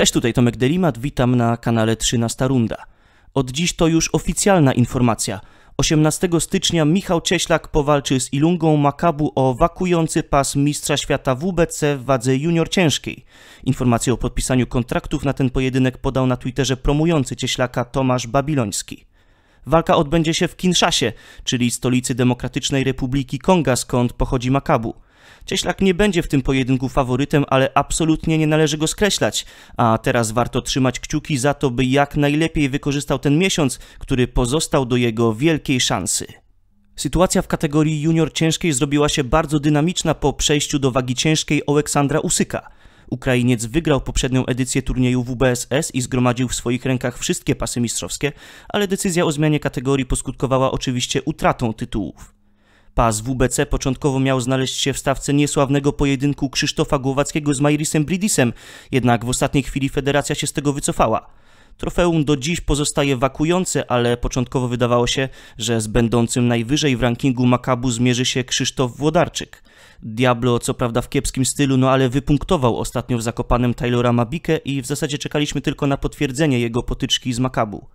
Cześć, tutaj Tomek Delimat, witam na kanale 13 Runda. Od dziś to już oficjalna informacja. 18 stycznia Michał Cieślak powalczy z Ilungą Makabu o wakujący pas mistrza świata WBC w wadze junior ciężkiej. Informację o podpisaniu kontraktów na ten pojedynek podał na Twitterze promujący Cieślaka Tomasz Babiloński. Walka odbędzie się w Kinszasie, czyli stolicy Demokratycznej Republiki Konga, skąd pochodzi Makabu. Cieślak nie będzie w tym pojedynku faworytem, ale absolutnie nie należy go skreślać, a teraz warto trzymać kciuki za to, by jak najlepiej wykorzystał ten miesiąc, który pozostał do jego wielkiej szansy. Sytuacja w kategorii junior ciężkiej zrobiła się bardzo dynamiczna po przejściu do wagi ciężkiej Oleksandra Usyka. Ukrainiec wygrał poprzednią edycję turnieju WBSS i zgromadził w swoich rękach wszystkie pasy mistrzowskie, ale decyzja o zmianie kategorii poskutkowała oczywiście utratą tytułów. Pas WBC początkowo miał znaleźć się w stawce niesławnego pojedynku Krzysztofa Głowackiego z Majrisem Bridisem, jednak w ostatniej chwili federacja się z tego wycofała. Trofeum do dziś pozostaje wakujące, ale początkowo wydawało się, że z będącym najwyżej w rankingu Makabu zmierzy się Krzysztof Włodarczyk. Diablo co prawda w kiepskim stylu, no ale wypunktował ostatnio w Zakopanem Taylora Mabikę i w zasadzie czekaliśmy tylko na potwierdzenie jego potyczki z Makabu.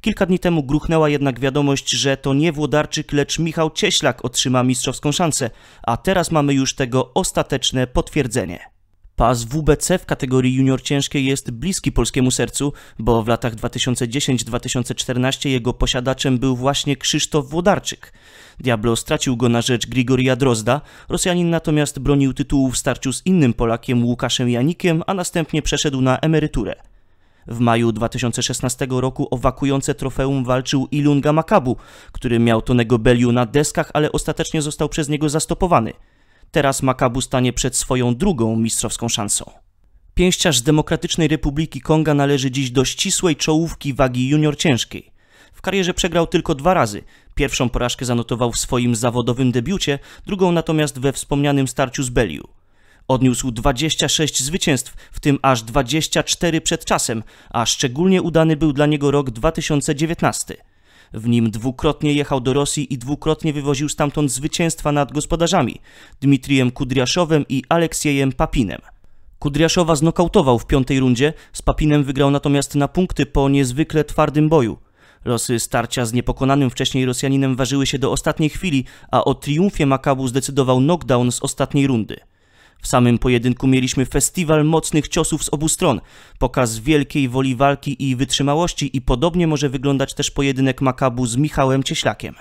Kilka dni temu gruchnęła jednak wiadomość, że to nie Włodarczyk, lecz Michał Cieślak otrzyma mistrzowską szansę, a teraz mamy już tego ostateczne potwierdzenie. Pas WBC w kategorii junior ciężkiej jest bliski polskiemu sercu, bo w latach 2010-2014 jego posiadaczem był właśnie Krzysztof Włodarczyk. Diablo stracił go na rzecz Grigoria Drozda, Rosjanin natomiast bronił tytułu w starciu z innym Polakiem Łukaszem Janikiem, a następnie przeszedł na emeryturę. W maju 2016 roku o wakujące trofeum walczył Ilunga Makabu, który miał Tonego Beliu na deskach, ale ostatecznie został przez niego zastopowany. Teraz Makabu stanie przed swoją drugą mistrzowską szansą. Pięściarz z Demokratycznej Republiki Konga należy dziś do ścisłej czołówki wagi junior ciężkiej. W karierze przegrał tylko dwa razy. Pierwszą porażkę zanotował w swoim zawodowym debiucie, drugą natomiast we wspomnianym starciu z Beliu. Odniósł 26 zwycięstw, w tym aż 24 przed czasem, a szczególnie udany był dla niego rok 2019. W nim dwukrotnie jechał do Rosji i dwukrotnie wywoził stamtąd zwycięstwa nad gospodarzami Dmitrijem Kudriaszowem i Aleksiejem Papinem. Kudriaszowa znokautował w piątej rundzie, z Papinem wygrał natomiast na punkty po niezwykle twardym boju. Losy starcia z niepokonanym wcześniej Rosjaninem ważyły się do ostatniej chwili, a o triumfie Makabu zdecydował knockdown z ostatniej rundy. W samym pojedynku mieliśmy festiwal mocnych ciosów z obu stron, pokaz wielkiej woli walki i wytrzymałości i podobnie może wyglądać też pojedynek Makabu z Michałem Cieślakiem.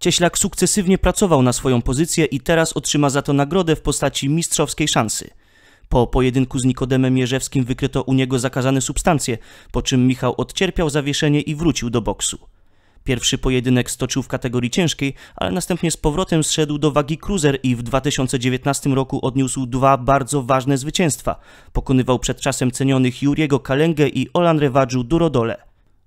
Cieślak sukcesywnie pracował na swoją pozycję i teraz otrzyma za to nagrodę w postaci mistrzowskiej szansy. Po pojedynku z Nikodemem Jerzewskim wykryto u niego zakazane substancje, po czym Michał odcierpiał zawieszenie i wrócił do boksu. Pierwszy pojedynek stoczył w kategorii ciężkiej, ale następnie z powrotem zszedł do wagi cruiser i w 2019 roku odniósł dwa bardzo ważne zwycięstwa. Pokonywał przed czasem cenionych Juriego Kalengę i Olan Rewadżu Durodole.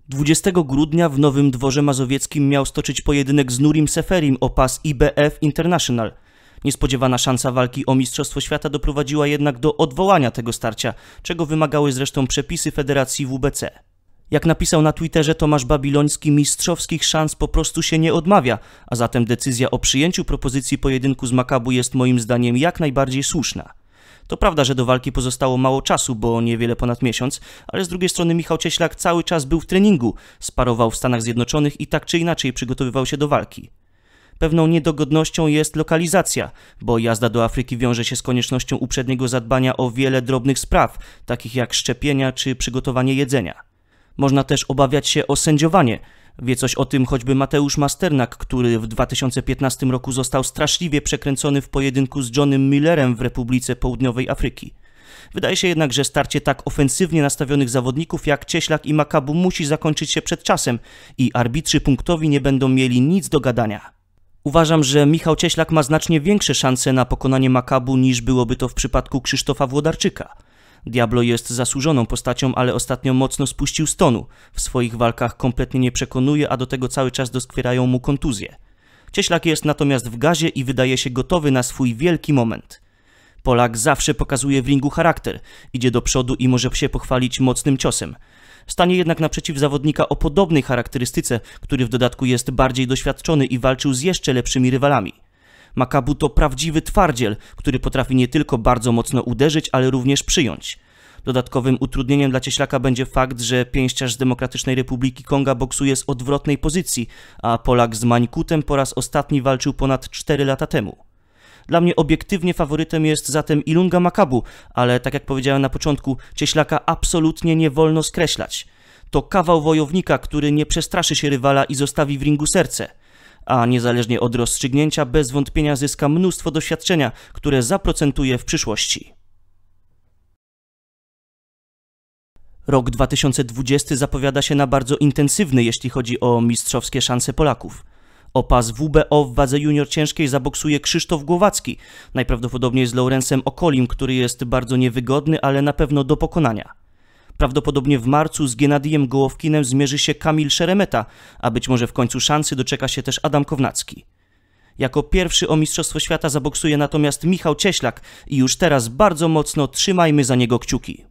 20 grudnia w Nowym Dworze Mazowieckim miał stoczyć pojedynek z Nurim Seferim o pas IBF International. Niespodziewana szansa walki o Mistrzostwo Świata doprowadziła jednak do odwołania tego starcia, czego wymagały zresztą przepisy Federacji WBC. Jak napisał na Twitterze Tomasz Babiloński, mistrzowskich szans po prostu się nie odmawia, a zatem decyzja o przyjęciu propozycji pojedynku z Makabu jest moim zdaniem jak najbardziej słuszna. To prawda, że do walki pozostało mało czasu, bo niewiele ponad miesiąc, ale z drugiej strony Michał Cieślak cały czas był w treningu, sparował w Stanach Zjednoczonych i tak czy inaczej przygotowywał się do walki. Pewną niedogodnością jest lokalizacja, bo jazda do Afryki wiąże się z koniecznością uprzedniego zadbania o wiele drobnych spraw, takich jak szczepienia czy przygotowanie jedzenia. Można też obawiać się o sędziowanie. Wie coś o tym choćby Mateusz Masternak, który w 2015 roku został straszliwie przekręcony w pojedynku z Johnem Millerem w Republice Południowej Afryki. Wydaje się jednak, że starcie tak ofensywnie nastawionych zawodników jak Cieślak i Makabu musi zakończyć się przed czasem i arbitrzy punktowi nie będą mieli nic do gadania. Uważam, że Michał Cieślak ma znacznie większe szanse na pokonanie Makabu niż byłoby to w przypadku Krzysztofa Włodarczyka. Diablo jest zasłużoną postacią, ale ostatnio mocno spuścił z tonu. W swoich walkach kompletnie nie przekonuje, a do tego cały czas doskwierają mu kontuzje. Cieślak jest natomiast w gazie i wydaje się gotowy na swój wielki moment. Polak zawsze pokazuje w ringu charakter, idzie do przodu i może się pochwalić mocnym ciosem. Stanie jednak naprzeciw zawodnika o podobnej charakterystyce, który w dodatku jest bardziej doświadczony i walczył z jeszcze lepszymi rywalami. Makabu to prawdziwy twardziel, który potrafi nie tylko bardzo mocno uderzyć, ale również przyjąć. Dodatkowym utrudnieniem dla Cieślaka będzie fakt, że pięściarz z Demokratycznej Republiki Konga boksuje z odwrotnej pozycji, a Polak z Mańkutem po raz ostatni walczył ponad 4 lata temu. Dla mnie obiektywnie faworytem jest zatem Ilunga Makabu, ale tak jak powiedziałem na początku, Cieślaka absolutnie nie wolno skreślać. To kawał wojownika, który nie przestraszy się rywala i zostawi w ringu serce – a niezależnie od rozstrzygnięcia bez wątpienia zyska mnóstwo doświadczenia, które zaprocentuje w przyszłości. Rok 2020 zapowiada się na bardzo intensywny, jeśli chodzi o mistrzowskie szanse Polaków. O pas WBO w wadze junior ciężkiej zaboksuje Krzysztof Głowacki, najprawdopodobniej z Laurensem Okolim, który jest bardzo niewygodny, ale na pewno do pokonania. Prawdopodobnie w marcu z Genadijem Gołowkinem zmierzy się Kamil Szeremeta, a być może w końcu szansy doczeka się też Adam Kownacki. Jako pierwszy o Mistrzostwo Świata zaboksuje natomiast Michał Cieślak i już teraz bardzo mocno trzymajmy za niego kciuki.